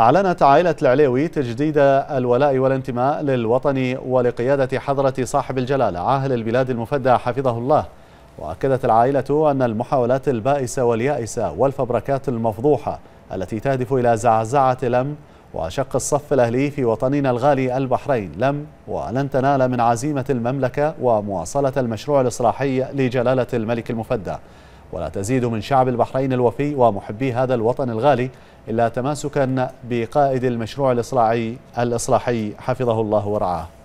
أعلنت عائلة العليوي تجديد الولاء والانتماء للوطن ولقيادة حضرة صاحب الجلالة عاهل البلاد المفدى حفظه الله وأكدت العائلة أن المحاولات البائسة واليائسة والفبركات المفضوحة التي تهدف إلى زعزعة لم وشق الصف الأهلي في وطننا الغالي البحرين لم ولن تنال من عزيمة المملكة ومواصلة المشروع الإصلاحي لجلالة الملك المفدى ولا تزيد من شعب البحرين الوفي ومحبي هذا الوطن الغالي إلا تماسكا بقائد المشروع الإصلاحي الإصلاحي حفظه الله ورعاه